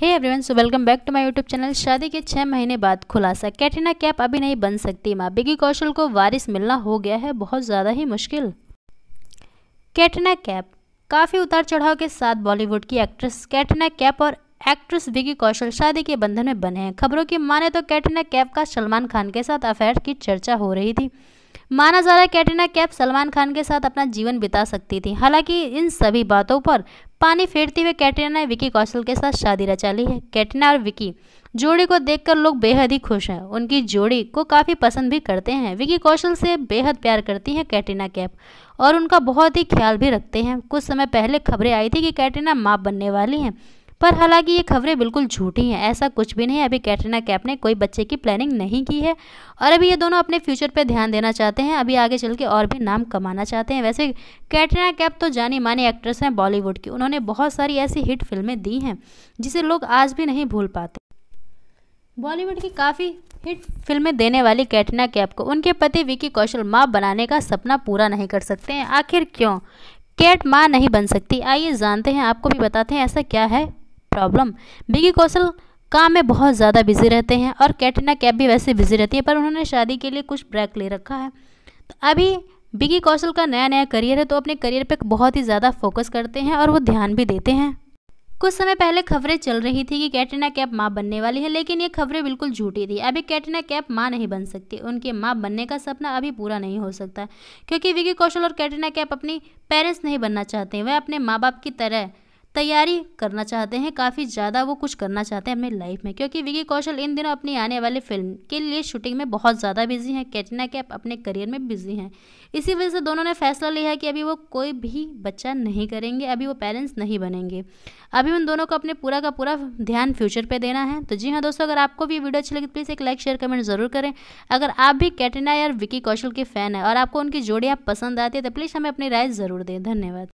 hey everyone so welcome back to my YouTube channel शादी के छः महीने बाद खुलासा कैटरीना कैप अभी नहीं बन सकती माँ बिगी कौशल को वारिस मिलना हो गया है बहुत ज़्यादा ही मुश्किल कैटरीना कैप काफ़ी उतार चढ़ाव के साथ बॉलीवुड की एक्ट्रेस कैटरीना कैप और एक्ट्रेस विकी कौशल शादी के बंधन में बने हैं खबरों की माने तो कैटरीना कैप का सलमान खान के साथ अफेयर की चर्चा हो रही थी माना जा रहा है कैटरीना कैफ सलमान खान के साथ अपना जीवन बिता सकती थी हालांकि इन सभी बातों पर पानी फेरते हुए कैटरीना ने विकी कौशल के साथ शादी रचा ली है कैटरीना और विकी जोड़ी को देखकर लोग बेहद ही खुश हैं उनकी जोड़ी को काफ़ी पसंद भी करते हैं विकी कौशल से बेहद प्यार करती हैं कैटरीना कैप और उनका बहुत ही ख्याल भी रखते हैं कुछ समय पहले खबरें आई थी कि कैटरीना माँ बनने वाली हैं पर हालांकि ये खबरें बिल्कुल झूठी हैं ऐसा कुछ भी नहीं अभी कैटरीना कैप ने कोई बच्चे की प्लानिंग नहीं की है और अभी ये दोनों अपने फ्यूचर पर ध्यान देना चाहते हैं अभी आगे चल के और भी नाम कमाना चाहते हैं वैसे कैटरीना कैप तो जानी मानी एक्ट्रेस हैं बॉलीवुड की उन्होंने बहुत सारी ऐसी हिट फिल्में दी हैं जिसे लोग आज भी नहीं भूल पाते बॉलीवुड की काफ़ी हिट फिल्में देने वाली कैटरीना कैप को उनके पति विकी कौशल माँ बनाने का सपना पूरा नहीं कर सकते हैं आखिर क्यों कैट माँ नहीं बन सकती आइए जानते हैं आपको भी बताते हैं ऐसा क्या है प्रॉब्लम बिगी कौशल काम में बहुत ज़्यादा बिजी रहते हैं और कैटरीना कैप भी वैसे बिजी रहती है पर उन्होंने शादी के लिए कुछ ब्रेक ले रखा है तो अभी बिगी कौशल का नया नया करियर है तो अपने करियर पर बहुत ही ज़्यादा फोकस करते हैं और वो ध्यान भी देते हैं कुछ समय पहले खबरें चल रही थी कि कैटरीना कैप माँ बनने वाली है लेकिन ये खबरें बिल्कुल झूठी थी अभी कैटरीना कैप माँ नहीं बन सकती उनके माँ बनने का सपना अभी पूरा नहीं हो सकता क्योंकि विकी कौशल और कैटरीना कैप अपनी पेरेंट्स नहीं बनना चाहते वह अपने माँ बाप की तरह तैयारी करना चाहते हैं काफ़ी ज़्यादा वो कुछ करना चाहते हैं अपनी लाइफ में क्योंकि विकी कौशल इन दिनों अपनी आने वाली फिल्म के लिए शूटिंग में बहुत ज़्यादा बिजी हैं कैटरीना कैप अपने करियर में बिजी हैं इसी वजह से दोनों ने फैसला लिया है कि अभी वो कोई भी बच्चा नहीं करेंगे अभी वो पेरेंट्स नहीं बनेंगे अभी उन दोनों को अपने पूरा का पूरा ध्यान फ्यूचर पर देना है तो जी हाँ दोस्तों अगर आपको भी वीडियो अच्छी लगी प्लीज़ एक लाइक शेयर कमेंट जरूर करें अगर आप भी कैटरीना या विकी कौशल के फ़ैन हैं और आपको उनकी जोड़ियाँ पसंद आती है तो प्लीज़ हमें अपनी राय ज़रूर दें धन्यवाद